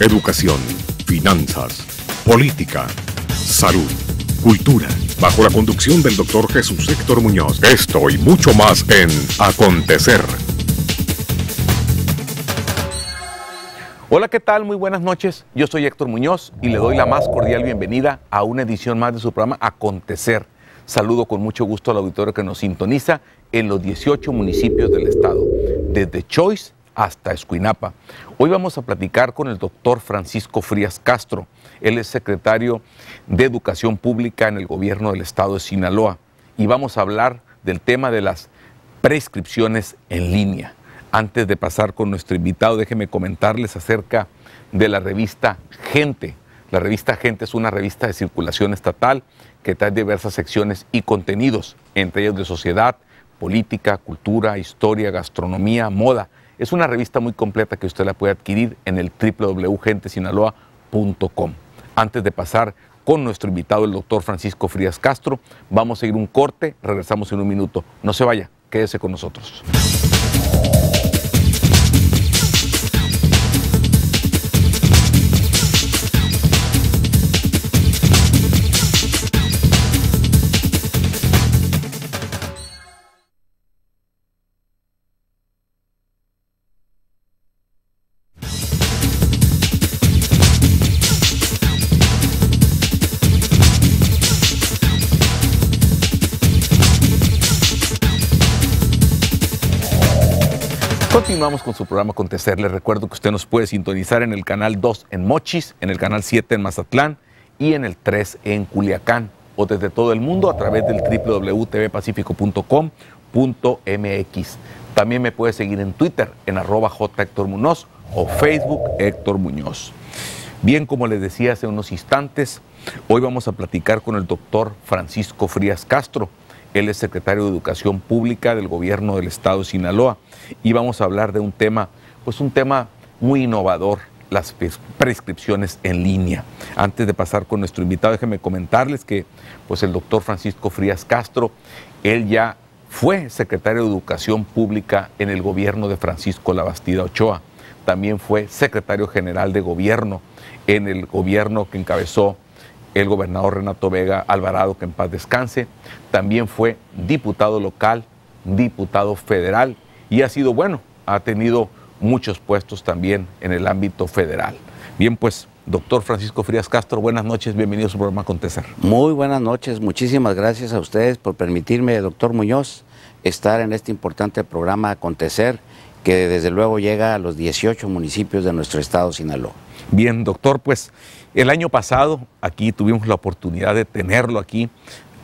educación, finanzas, política, salud, cultura, bajo la conducción del doctor Jesús Héctor Muñoz. Esto y mucho más en Acontecer. Hola, ¿qué tal? Muy buenas noches. Yo soy Héctor Muñoz y le doy la más cordial bienvenida a una edición más de su programa Acontecer. Saludo con mucho gusto al auditorio que nos sintoniza en los 18 municipios del estado, desde Choice hasta Escuinapa. Hoy vamos a platicar con el doctor Francisco Frías Castro. Él es secretario de Educación Pública en el gobierno del estado de Sinaloa y vamos a hablar del tema de las prescripciones en línea. Antes de pasar con nuestro invitado, déjeme comentarles acerca de la revista Gente. La revista Gente es una revista de circulación estatal que trae diversas secciones y contenidos, entre ellos de sociedad, política, cultura, historia, gastronomía, moda es una revista muy completa que usted la puede adquirir en el www.gentesinaloa.com. Antes de pasar con nuestro invitado, el doctor Francisco Frías Castro, vamos a seguir un corte, regresamos en un minuto. No se vaya, quédese con nosotros. Continuamos con su programa Acontecer. Les recuerdo que usted nos puede sintonizar en el canal 2 en Mochis, en el canal 7 en Mazatlán y en el 3 en Culiacán o desde todo el mundo a través del www.tvpacifico.com.mx. También me puede seguir en Twitter en arroba J. o Facebook Héctor Muñoz. Bien, como les decía hace unos instantes, hoy vamos a platicar con el doctor Francisco Frías Castro. Él es secretario de Educación Pública del gobierno del estado de Sinaloa. Y vamos a hablar de un tema, pues un tema muy innovador, las prescripciones en línea. Antes de pasar con nuestro invitado, déjenme comentarles que pues el doctor Francisco Frías Castro, él ya fue secretario de Educación Pública en el gobierno de Francisco Labastida Ochoa. También fue secretario general de gobierno en el gobierno que encabezó el gobernador Renato Vega Alvarado, que en paz descanse. También fue diputado local, diputado federal y ha sido bueno, ha tenido muchos puestos también en el ámbito federal. Bien, pues, doctor Francisco Frías Castro, buenas noches, bienvenido a su programa Acontecer. Muy buenas noches, muchísimas gracias a ustedes por permitirme, doctor Muñoz, estar en este importante programa Acontecer, que desde luego llega a los 18 municipios de nuestro estado Sinaloa. Bien, doctor, pues el año pasado aquí tuvimos la oportunidad de tenerlo aquí,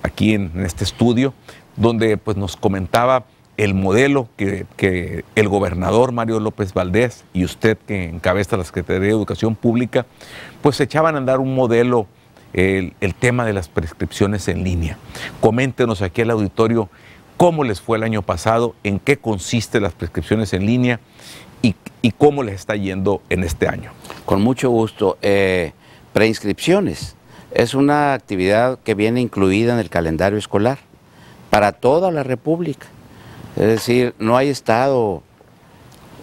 aquí en, este estudio, donde pues nos comentaba el modelo que, el gobernador Mario López Valdés y usted que encabeza la Secretaría de Educación Pública, pues echaban a andar un modelo, el, el tema de las prescripciones en línea. Coméntenos aquí al auditorio cómo les fue el año pasado, en qué consiste las prescripciones en línea y, cómo les está yendo en este año. Con mucho gusto. Eh, preinscripciones es una actividad que viene incluida en el calendario escolar para toda la República. Es decir, no hay Estado,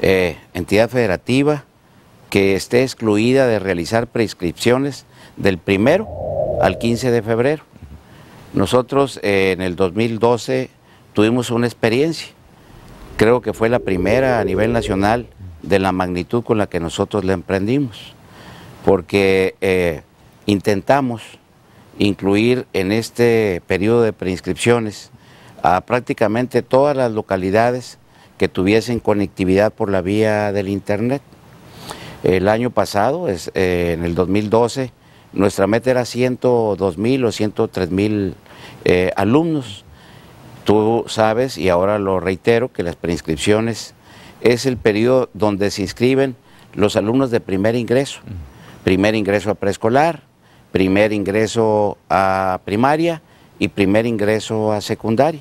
eh, entidad federativa, que esté excluida de realizar preinscripciones del primero al 15 de febrero. Nosotros eh, en el 2012 tuvimos una experiencia creo que fue la primera a nivel nacional de la magnitud con la que nosotros la emprendimos, porque eh, intentamos incluir en este periodo de preinscripciones a prácticamente todas las localidades que tuviesen conectividad por la vía del Internet. El año pasado, es, eh, en el 2012, nuestra meta era 102 mil o 103 mil eh, alumnos Tú sabes, y ahora lo reitero, que las preinscripciones es el periodo donde se inscriben los alumnos de primer ingreso. Primer ingreso a preescolar, primer ingreso a primaria y primer ingreso a secundaria.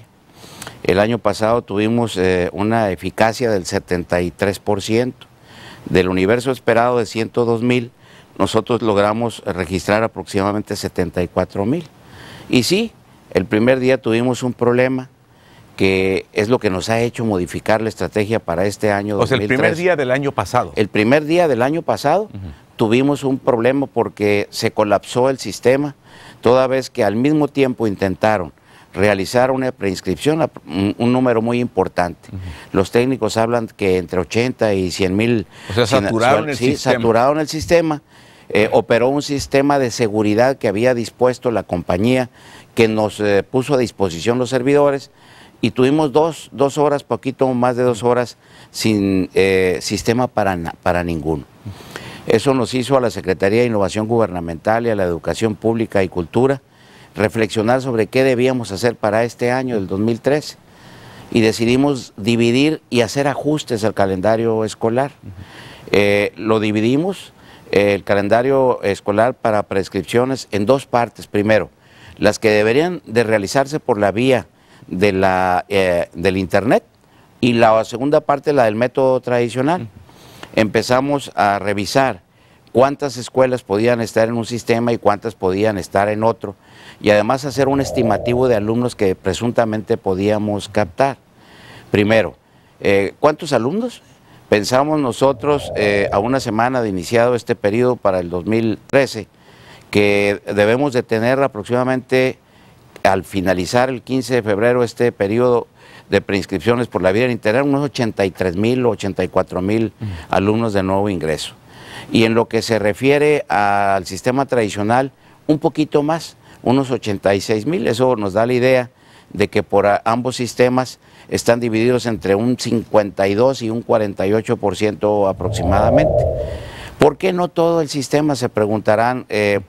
El año pasado tuvimos eh, una eficacia del 73%. Del universo esperado de 102 mil, nosotros logramos registrar aproximadamente 74 mil. Y sí, el primer día tuvimos un problema que es lo que nos ha hecho modificar la estrategia para este año. O sea, el primer día del año pasado. El primer día del año pasado tuvimos un problema porque se colapsó el sistema, toda vez que al mismo tiempo intentaron realizar una preinscripción, un número muy importante. Los técnicos hablan que entre 80 y 100 mil... O sea, saturaron el sí, sistema. el sistema. Eh, operó un sistema de seguridad que había dispuesto la compañía, que nos eh, puso a disposición los servidores, y tuvimos dos, horas, poquito más de dos horas, sin eh, sistema para, para ninguno. Eso nos hizo a la Secretaría de Innovación Gubernamental y a la Educación Pública y Cultura reflexionar sobre qué debíamos hacer para este año, del 2013, y decidimos dividir y hacer ajustes al calendario escolar. Eh, lo dividimos, eh, el calendario escolar para prescripciones, en dos partes. Primero, las que deberían de realizarse por la vía de la, eh, del Internet y la segunda parte, la del método tradicional. Empezamos a revisar cuántas escuelas podían estar en un sistema y cuántas podían estar en otro, y además hacer un estimativo de alumnos que presuntamente podíamos captar. Primero, eh, ¿cuántos alumnos? Pensamos nosotros eh, a una semana de iniciado este periodo para el 2013 que debemos de tener aproximadamente al finalizar el 15 de febrero este periodo de preinscripciones por la vía integral unos 83 mil o 84 mil alumnos de nuevo ingreso. Y en lo que se refiere al sistema tradicional, un poquito más, unos 86 mil, eso nos da la idea de que por ambos sistemas están divididos entre un 52 y un 48% aproximadamente. ¿Por qué no todo el sistema? Se preguntarán eh,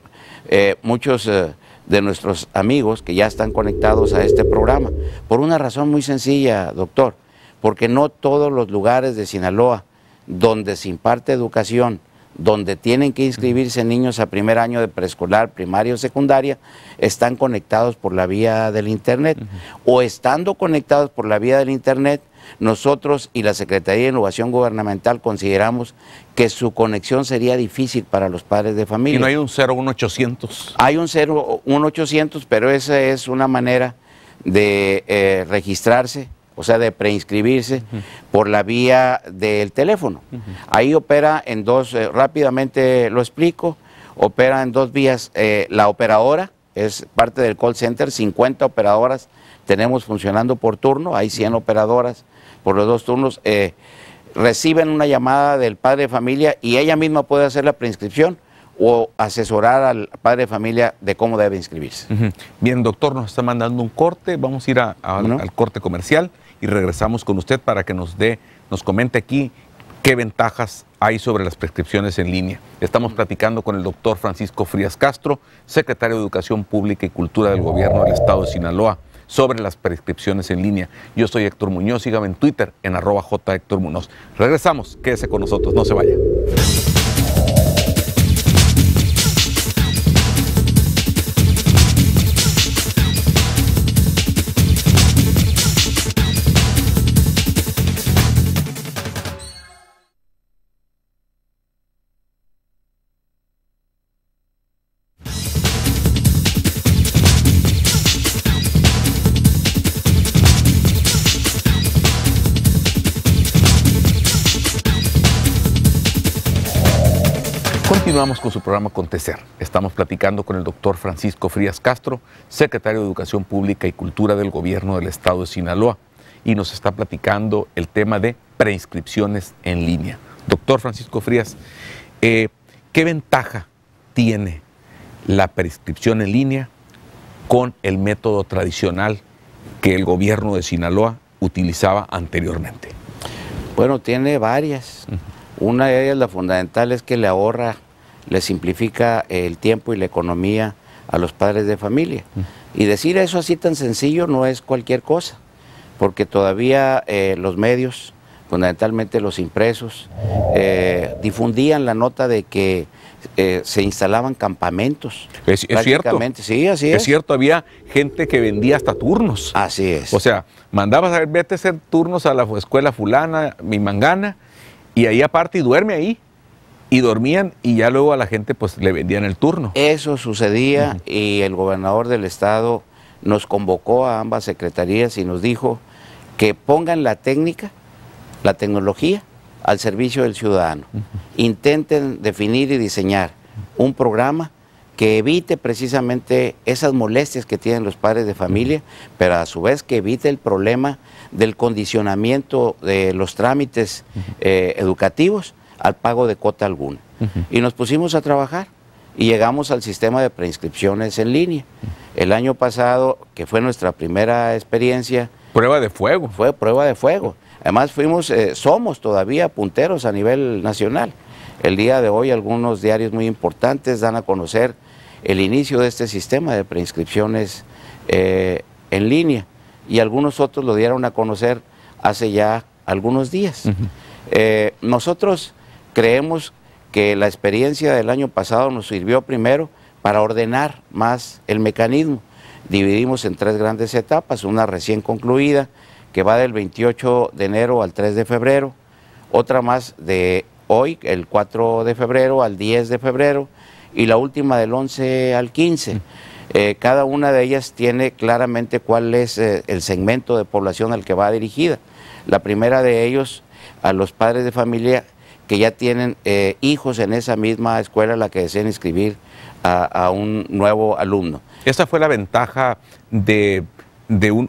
eh, muchos... Eh, de nuestros amigos que ya están conectados a este programa. Por una razón muy sencilla, doctor, porque no todos los lugares de Sinaloa donde se imparte educación, donde tienen que inscribirse niños a primer año de preescolar, primaria o secundaria, están conectados por la vía del Internet. O estando conectados por la vía del Internet, nosotros y la Secretaría de Innovación Gubernamental consideramos que su conexión sería difícil para los padres de familia. ¿Y no hay un 01800? Hay un 01800, pero esa es una manera de eh, registrarse, o sea, de preinscribirse por la vía del teléfono. Ahí opera en dos, eh, rápidamente lo explico, opera en dos vías eh, la operadora, es parte del call center, 50 operadoras tenemos funcionando por turno, hay 100 operadoras por los dos turnos, eh, reciben una llamada del padre de familia y ella misma puede hacer la preinscripción o asesorar al padre de familia de cómo debe inscribirse. Bien, doctor, nos está mandando un corte, vamos a ir al corte comercial y regresamos con usted para que nos dé, nos comente aquí qué ventajas hay sobre las prescripciones en línea. Estamos platicando con el doctor Francisco Frías Castro, secretario de Educación Pública y Cultura del Gobierno del Estado de Sinaloa sobre las prescripciones en línea. Yo soy Héctor Muñoz, sígame en Twitter en arroba J. Héctor Muñoz. Regresamos, quédese con nosotros, no se vaya. Vamos con su programa Acontecer. Estamos platicando con el doctor Francisco Frías Castro, secretario de Educación Pública y Cultura del Gobierno del Estado de Sinaloa, y nos está platicando el tema de preinscripciones en línea. Doctor Francisco Frías, eh, ¿qué ventaja tiene la prescripción en línea con el método tradicional que el gobierno de Sinaloa utilizaba anteriormente? Bueno, tiene varias. Una de ellas, la fundamental, es que le ahorra le simplifica el tiempo y la economía a los padres de familia. Mm. Y decir eso así tan sencillo no es cualquier cosa, porque todavía eh, los medios, fundamentalmente los impresos, eh, difundían la nota de que eh, se instalaban campamentos. Es, cierto. así es. Es cierto, había gente que vendía hasta turnos. Así es. O sea, mandabas a ver, vete a hacer turnos a la escuela fulana, mi mangana, y ahí aparte y duerme ahí y dormían y ya luego a la gente pues le vendían el turno. Eso sucedía y el gobernador del estado nos convocó a ambas secretarías y nos dijo que pongan la técnica, la tecnología al servicio del ciudadano. Intenten definir y diseñar un programa que evite precisamente esas molestias que tienen los padres de familia, pero a su vez que evite el problema del condicionamiento de los trámites eh, educativos al pago de cuota alguna. Y nos pusimos a trabajar y llegamos al sistema de preinscripciones en línea. El año pasado, que fue nuestra primera experiencia. Prueba de fuego. Fue prueba de fuego. Además fuimos, eh, somos todavía punteros a nivel nacional. El día de hoy algunos diarios muy importantes dan a conocer el inicio de este sistema de preinscripciones eh, en línea y algunos otros lo dieron a conocer hace ya algunos días. Eh, nosotros Creemos que la experiencia del año pasado nos sirvió primero para ordenar más el mecanismo. Dividimos en tres grandes etapas, una recién concluida, que va del 28 de enero al 3 de febrero, otra más de hoy, el 4 de febrero al 10 de febrero, y la última del 11 al 15. Eh, cada una de ellas tiene claramente cuál es eh, el segmento de población al que va dirigida. La primera de ellos, a los padres de familia que ya tienen eh, hijos en esa misma escuela a la que desean inscribir a, un nuevo alumno. Esta fue la ventaja de,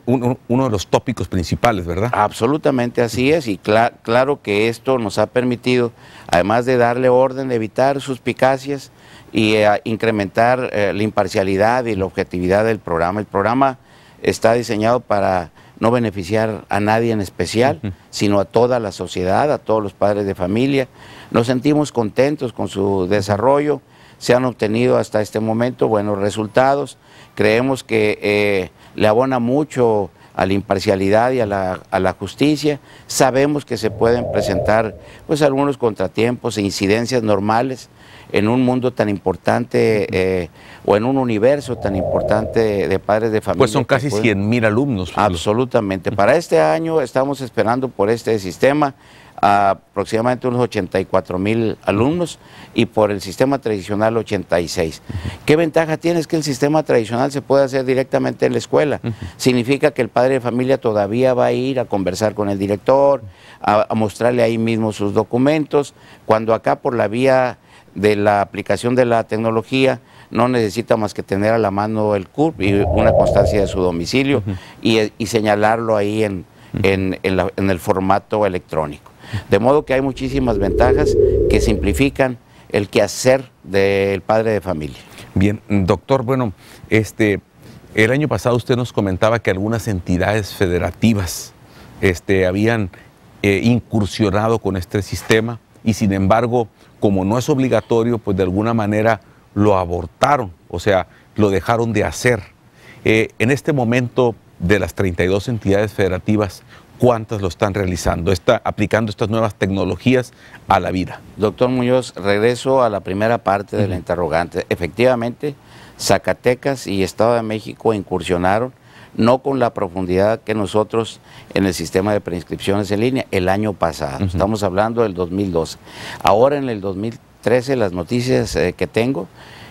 uno de los tópicos principales, ¿verdad? Absolutamente así es y claro que esto nos ha permitido, además de darle orden, evitar suspicacias y eh, incrementar eh, la imparcialidad y la objetividad del programa. El programa está diseñado para no beneficiar a nadie en especial, sino a toda la sociedad, a todos los padres de familia. Nos sentimos contentos con su desarrollo, se han obtenido hasta este momento buenos resultados, creemos que eh, le abona mucho a la imparcialidad y a la, a la, justicia. Sabemos que se pueden presentar pues algunos contratiempos e incidencias normales en un mundo tan importante eh, o en un universo tan importante de, padres de familia. Pues son casi 100 mil alumnos. Absolutamente. Para este año estamos esperando por este sistema aproximadamente unos 84 mil alumnos y por el sistema tradicional 86. ¿Qué ventaja tiene? Es que el sistema tradicional se puede hacer directamente en la escuela. Significa que el padre de familia todavía va a ir a conversar con el director, a, mostrarle ahí mismo sus documentos, cuando acá por la vía de la aplicación de la tecnología, no necesita más que tener a la mano el CURP y una constancia de su domicilio y, señalarlo ahí en el formato electrónico. De modo que hay muchísimas ventajas que simplifican el quehacer del padre de familia. Bien, doctor, bueno, este, el año pasado usted nos comentaba que algunas entidades federativas este, habían eh, incursionado con este sistema y sin embargo, como no es obligatorio, pues de alguna manera lo abortaron, o sea, lo dejaron de hacer. Eh, en este momento de las 32 entidades federativas, cuántas lo están realizando, está aplicando estas nuevas tecnologías a la vida. Doctor Muñoz, regreso a la primera parte de la interrogante. Efectivamente, Zacatecas y Estado de México incursionaron no con la profundidad que nosotros en el sistema de preinscripciones en línea el año pasado. Estamos hablando del 2012. Ahora en el 2013 las noticias eh, que tengo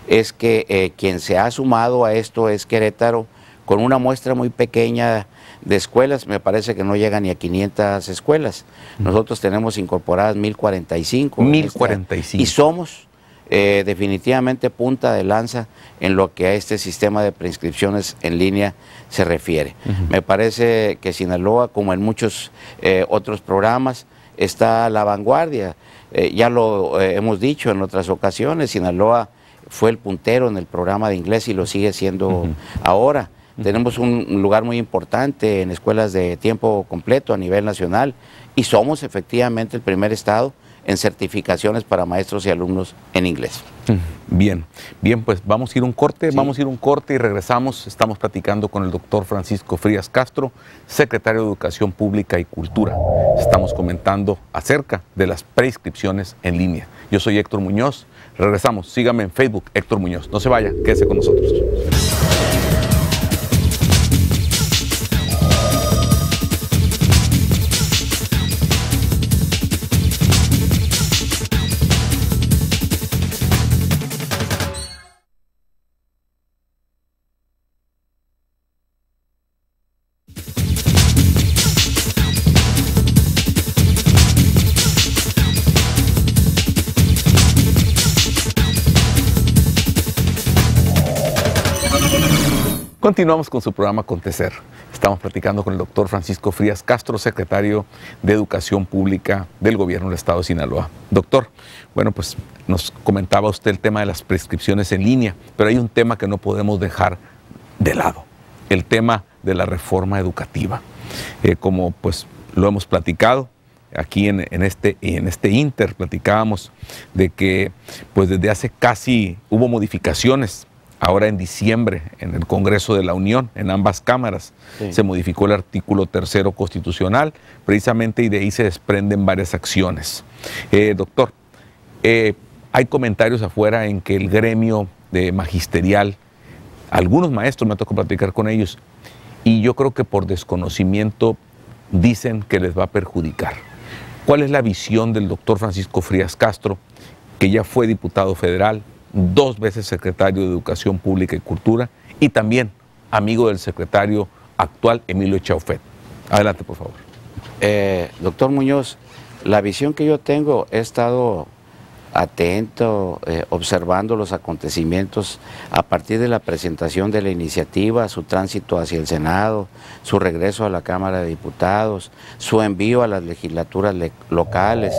es que eh, quien se ha sumado a esto es Querétaro con una muestra muy pequeña de escuelas, me parece que no llegan ni a 500 escuelas. Nosotros tenemos incorporadas 1045. 1045. Y somos eh, definitivamente punta de lanza en lo que a este sistema de preinscripciones en línea se refiere. Me parece que Sinaloa, como en muchos eh, otros programas, está a la vanguardia. Eh, ya lo hemos dicho en otras ocasiones, Sinaloa fue el puntero en el programa de inglés y lo sigue siendo ahora. Tenemos un lugar muy importante en escuelas de tiempo completo a nivel nacional y somos efectivamente el primer estado en certificaciones para maestros y alumnos en inglés. Bien, bien, pues vamos a ir un corte, vamos a ir un corte y regresamos. Estamos platicando con el doctor Francisco Frías Castro, secretario de Educación Pública y Cultura. Estamos comentando acerca de las preinscripciones en línea. Yo soy Héctor Muñoz. Regresamos, sígame en Facebook, Héctor Muñoz. No se vaya, quédese con nosotros. Continuamos con su programa Acontecer. Estamos platicando con el doctor Francisco Frías Castro, secretario de Educación Pública del Gobierno del Estado de Sinaloa. Doctor, bueno, pues nos comentaba usted el tema de las prescripciones en línea, pero hay un tema que no podemos dejar de lado, el tema de la reforma educativa. Eh, como pues lo hemos platicado, aquí en, este, en este Inter platicábamos de que pues desde hace casi hubo modificaciones ahora en diciembre en el Congreso de la Unión, en ambas cámaras, se modificó el artículo tercero constitucional, precisamente, y de ahí se desprenden varias acciones. Eh, doctor, eh, hay comentarios afuera en que el gremio de eh, magisterial, algunos maestros me tocó platicar con ellos, y yo creo que por desconocimiento dicen que les va a perjudicar. ¿Cuál es la visión del doctor Francisco Frías Castro, que ya fue diputado federal, dos veces secretario de Educación Pública y Cultura y también amigo del secretario actual Emilio Chaufet. Adelante, por favor. Eh, doctor Muñoz, la visión que yo tengo, he estado atento, eh, observando los acontecimientos a partir de la presentación de la iniciativa, su tránsito hacia el Senado, su regreso a la Cámara de Diputados, su envío a las legislaturas locales.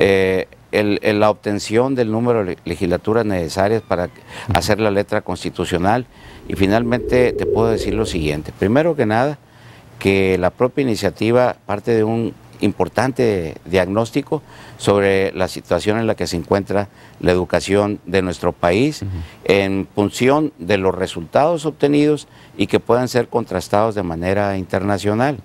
Eh, la obtención del número de legislaturas necesarias para hacer la letra constitucional. Y finalmente te puedo decir lo siguiente. Primero que nada, que la propia iniciativa parte de un importante diagnóstico sobre la situación en la que se encuentra la educación de nuestro país en función de los resultados obtenidos y que puedan ser contrastados de manera internacional.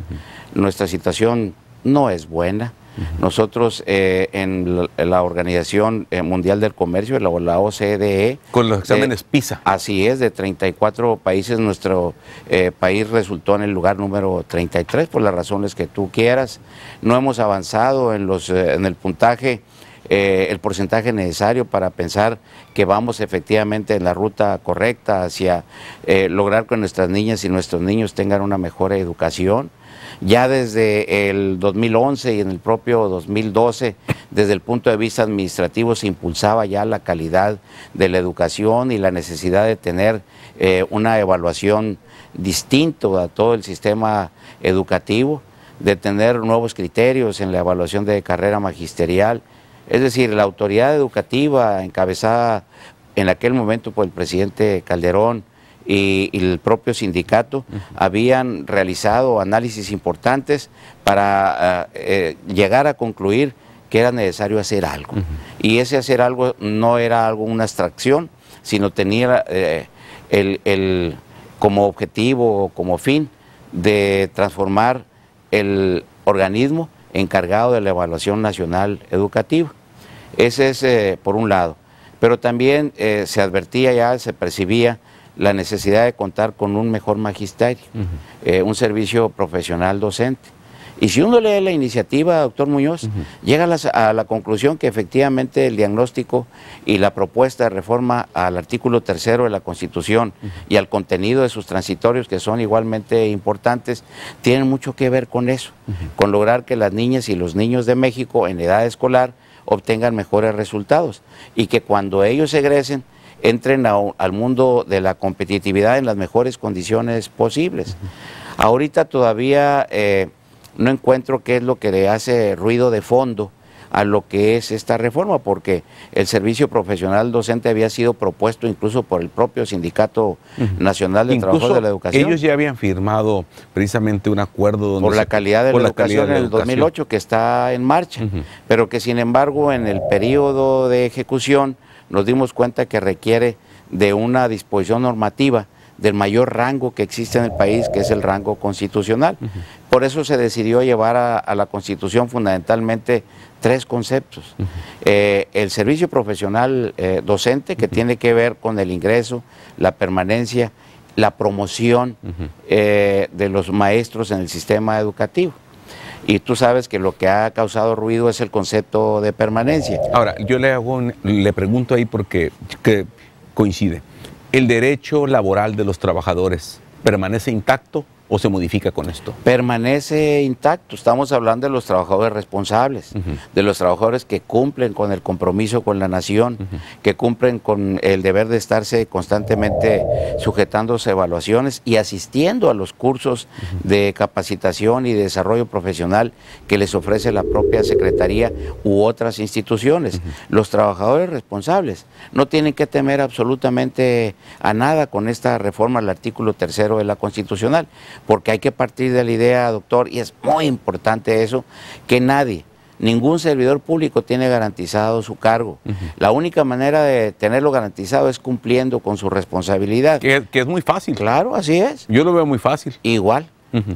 Nuestra situación no es buena, nosotros eh, en la Organización eh, Mundial del Comercio, la, OCDE. Con los exámenes eh, PISA. Así es, de 34 países, nuestro país resultó en el lugar número 33, por las razones que tú quieras. No hemos avanzado en, los, en el puntaje eh, el porcentaje necesario para pensar que vamos efectivamente en la ruta correcta hacia eh, lograr que nuestras niñas y nuestros niños tengan una mejor educación. Ya desde el 2011 y en el propio 2012, desde el punto de vista administrativo, se impulsaba ya la calidad de la educación y la necesidad de tener eh, una evaluación distinta a todo el sistema educativo, de tener nuevos criterios en la evaluación de carrera magisterial es decir, la autoridad educativa encabezada en aquel momento por el presidente Calderón y, el propio sindicato habían realizado análisis importantes para eh, eh, llegar a concluir que era necesario hacer algo. Y ese hacer algo no era algo, una abstracción, sino tenía eh, el, como objetivo o como fin de transformar el organismo encargado de la evaluación nacional educativa. Ese es eh, por un lado. Pero también eh, se advertía ya, se percibía la necesidad de contar con un mejor magisterio, eh, un servicio profesional docente. Y si uno lee la iniciativa, doctor Muñoz, llega a la, conclusión que efectivamente el diagnóstico y la propuesta de reforma al artículo tercero de la Constitución y al contenido de sus transitorios, que son igualmente importantes, tienen mucho que ver con eso, con lograr que las niñas y los niños de México en edad escolar obtengan mejores resultados y que cuando ellos egresen entren al mundo de la competitividad en las mejores condiciones posibles. Ahorita todavía... Eh, no encuentro qué es lo que le hace ruido de fondo a lo que es esta reforma, porque el servicio profesional docente había sido propuesto incluso por el propio Sindicato Nacional de Trabajadores de la Educación. Ellos ya habían firmado precisamente un acuerdo donde por la calidad de, la, educación en el 2008 que está en marcha, pero que sin embargo en el periodo de ejecución nos dimos cuenta que requiere de una disposición normativa del mayor rango que existe en el país, que es el rango constitucional. Por eso se decidió llevar a, la Constitución fundamentalmente tres conceptos. Eh, el servicio profesional eh, docente, que tiene que ver con el ingreso, la permanencia, la promoción eh, de los maestros en el sistema educativo. Y tú sabes que lo que ha causado ruido es el concepto de permanencia. Ahora, yo le, hago le pregunto ahí porque que coincide. ¿El derecho laboral de los trabajadores permanece intacto o se modifica con esto? Permanece intacto. Estamos hablando de los trabajadores responsables, de los trabajadores que cumplen con el compromiso con la nación, que cumplen con el deber de estarse constantemente sujetándose a evaluaciones y asistiendo a los cursos de capacitación y desarrollo profesional que les ofrece la propia Secretaría u otras instituciones. Los trabajadores responsables no tienen que temer absolutamente a nada con esta reforma al artículo tercero de la Constitucional porque hay que partir de la idea, doctor, y es muy importante eso, que nadie, ningún servidor público tiene garantizado su cargo. La única manera de tenerlo garantizado es cumpliendo con su responsabilidad. Que, es muy fácil. Claro, así es. Yo lo veo muy fácil. Igual.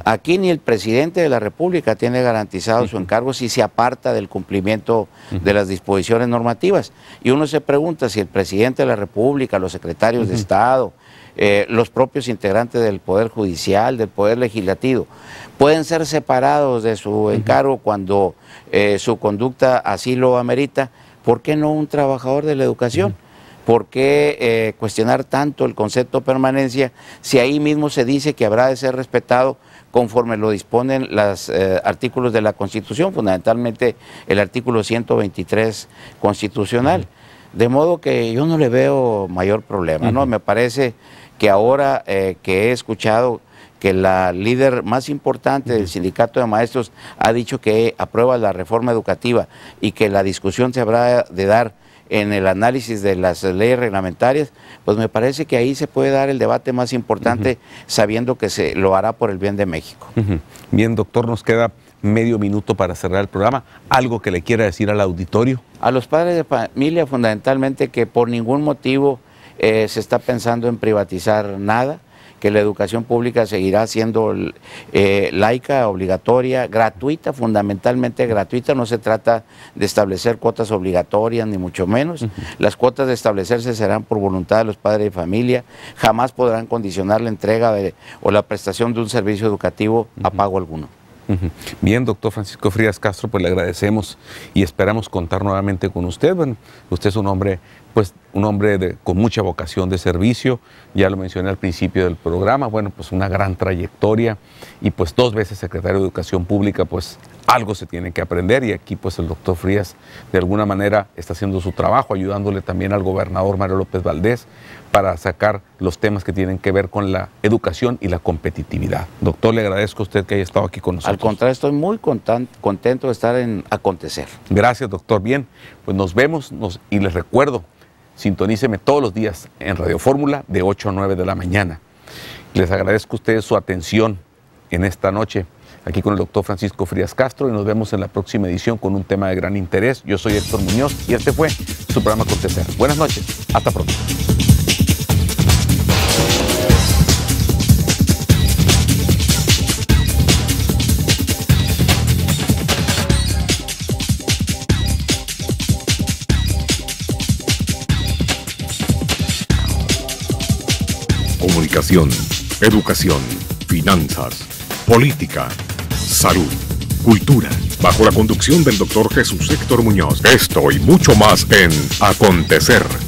Aquí ni el presidente de la República tiene garantizado su encargo si se aparta del cumplimiento de las disposiciones normativas. Y uno se pregunta si el presidente de la República, los secretarios de Estado, eh, los propios integrantes del Poder Judicial, del Poder Legislativo, pueden ser separados de su encargo cuando eh, su conducta así lo amerita. ¿Por qué no un trabajador de la educación? ¿Por qué eh, cuestionar tanto el concepto permanencia si ahí mismo se dice que habrá de ser respetado conforme lo disponen los artículos de la Constitución, fundamentalmente el artículo 123 constitucional? De modo que yo no le veo mayor problema, ¿no? Me parece que ahora eh, que he escuchado que la líder más importante del sindicato de maestros ha dicho que aprueba la reforma educativa y que la discusión se habrá de dar en el análisis de las leyes reglamentarias, pues me parece que ahí se puede dar el debate más importante sabiendo que se lo hará por el bien de México. Bien, doctor, nos queda medio minuto para cerrar el programa. ¿Algo que le quiera decir al auditorio? A los padres de familia fundamentalmente que por ningún motivo eh, se está pensando en privatizar nada, que la educación pública seguirá siendo eh, laica, obligatoria, gratuita, fundamentalmente gratuita. No se trata de establecer cuotas obligatorias, ni mucho menos. Las cuotas de establecerse serán por voluntad de los padres de familia. Jamás podrán condicionar la entrega o la prestación de un servicio educativo a pago alguno. Bien, doctor Francisco Frías Castro, pues le agradecemos y esperamos contar nuevamente con usted. Bueno, usted es un hombre, pues un hombre con mucha vocación de servicio, ya lo mencioné al principio del programa, bueno, pues una gran trayectoria y pues dos veces secretario de Educación Pública, pues algo se tiene que aprender y aquí pues el doctor Frías de alguna manera está haciendo su trabajo, ayudándole también al gobernador Mario López Valdés para sacar los temas que tienen que ver con la educación y la competitividad. Doctor, le agradezco a usted que haya estado aquí con nosotros. Al contrario, estoy muy contento de estar en Acontecer. Gracias, doctor. Bien, pues nos vemos y les recuerdo, sintoníceme todos los días en Radio Fórmula de 8 a 9 de la mañana. Les agradezco a ustedes su atención en esta noche aquí con el doctor Francisco Frías Castro y nos vemos en la próxima edición con un tema de gran interés. Yo soy Héctor Muñoz y este fue su programa Acontecer. Buenas noches, hasta pronto. comunicación, educación, finanzas, política, salud, cultura. Bajo la conducción del doctor Jesús Héctor Muñoz. Esto y mucho más en Acontecer